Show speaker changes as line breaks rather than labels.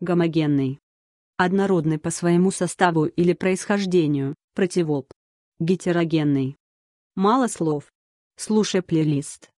гомогенный, однородный по своему составу или происхождению, противоп, гетерогенный. Мало слов. Слушай плейлист.